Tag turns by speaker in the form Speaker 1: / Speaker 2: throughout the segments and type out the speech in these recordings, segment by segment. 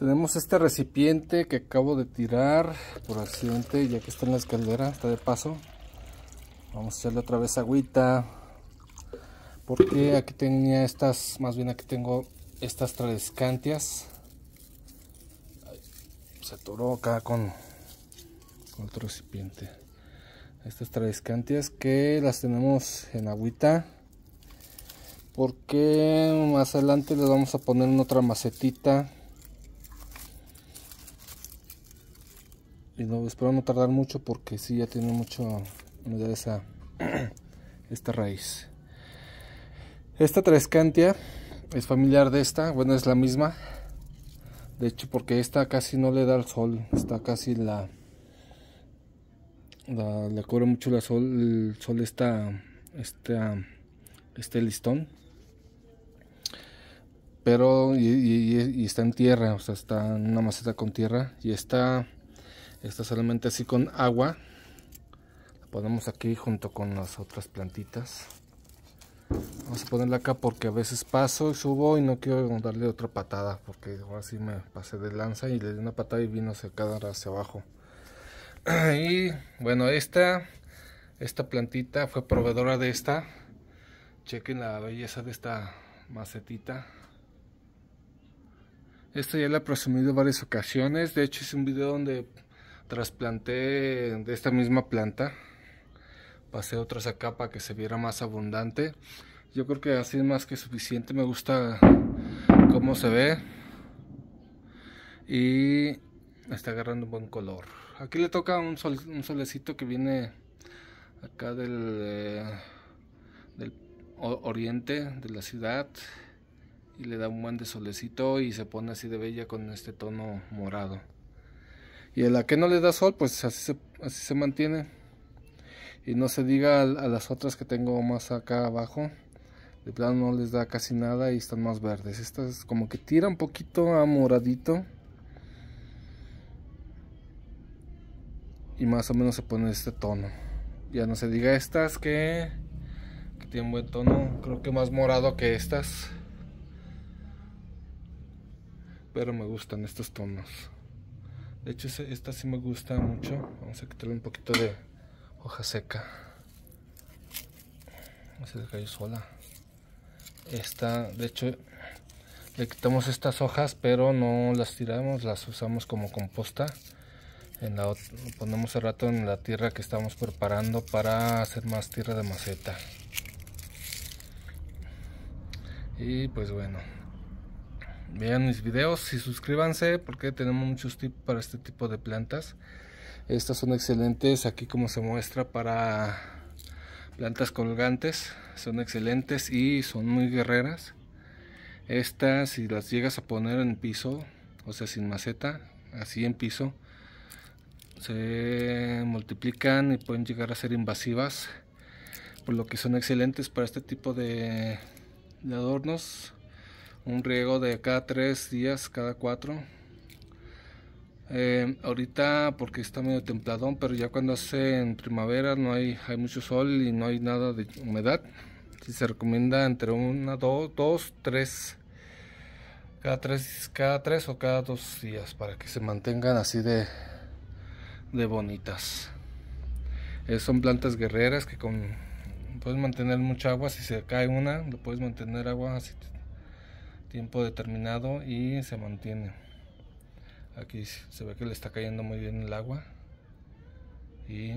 Speaker 1: Tenemos este recipiente que acabo de tirar por accidente, ya que está en la escalera, está de paso. Vamos a hacerle otra vez agüita. Porque aquí tenía estas, más bien aquí tengo estas tradescantias. Se atoró acá con, otro recipiente. Estas tradescantias que las tenemos en agüita porque más adelante les vamos a poner en otra macetita y espero no tardar mucho porque si ya tiene mucho humedad esa esta raíz esta trescantia es familiar de esta bueno es la misma de hecho porque esta casi no le da el sol está casi la la, cubre mucho la sol el sol está este este listón pero y, está en tierra, o sea, está en una maceta con tierra y está esta solamente así con agua. La ponemos aquí junto con las otras plantitas. Vamos a ponerla acá porque a veces paso y subo y no quiero darle otra patada porque ahora sí me pasé de lanza y le di una patada y vino secada hacia abajo. Y bueno, esta, esta plantita fue proveedora de esta. Chequen la belleza de esta macetita. Esta ya la he presumido varias ocasiones. De hecho, es un video donde trasplanté de esta misma planta pasé otra acá para que se viera más abundante yo creo que así es más que suficiente me gusta cómo se ve y está agarrando un buen color aquí le toca un, solecito que viene acá del, eh, del oriente de la ciudad y le da un buen de solecito y se pone así de bella con este tono morado y a la que no le da sol, pues así se, así se mantiene. Y no se diga a, las otras que tengo más acá abajo. De plano no les da casi nada y están más verdes. Estas como que tira un poquito a moradito. Y más o menos se pone este tono. Ya no se diga estas que, que tienen buen tono. Creo que más morado que estas. Pero me gustan estos tonos. De hecho, esta sí me gusta mucho. Vamos a quitarle un poquito de hoja seca. Se le cayó sola. Esta, de hecho, le quitamos estas hojas, pero no las tiramos, las usamos como composta. En la, ponemos al rato en la tierra que estamos preparando para hacer más tierra de maceta. Y pues bueno, vean mis videos y suscríbanse porque tenemos muchos tips para este tipo de plantas. Estas son excelentes aquí como se muestra para plantas colgantes. Son excelentes y son muy guerreras. Estas si las llegas a poner en piso, o sea sin maceta, así en piso, se multiplican y pueden llegar a ser invasivas. Por lo que son excelentes para este tipo de, de adornos un riego de cada tres días, cada cuatro. Eh, ahorita porque está medio templadón, pero ya cuando hace en primavera no hay, hay mucho sol y no hay nada de humedad. se recomienda entre una, dos, dos, tres, cada tres, cada tres o cada dos días para que se mantengan así de, de bonitas. Eh, son plantas guerreras que con puedes mantener mucha agua si se cae una, lo puedes mantener agua tiempo determinado y se mantiene aquí se ve que le está cayendo muy bien el agua y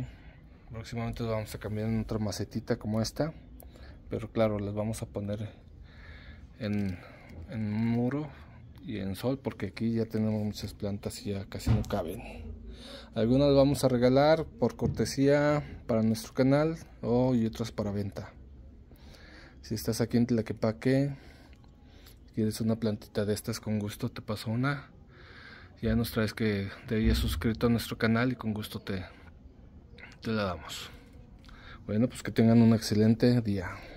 Speaker 1: próximamente vamos a cambiar en otra macetita como esta pero claro las vamos a poner en, en un muro y en sol porque aquí ya tenemos muchas plantas y ya casi no caben algunas vamos a regalar por cortesía para nuestro canal y otras para venta si estás aquí en Tlaquepaque quieres una plantita de estas con gusto te paso una ya nos traes que te hayas suscrito a nuestro canal y con gusto te, te la damos bueno pues que tengan un excelente día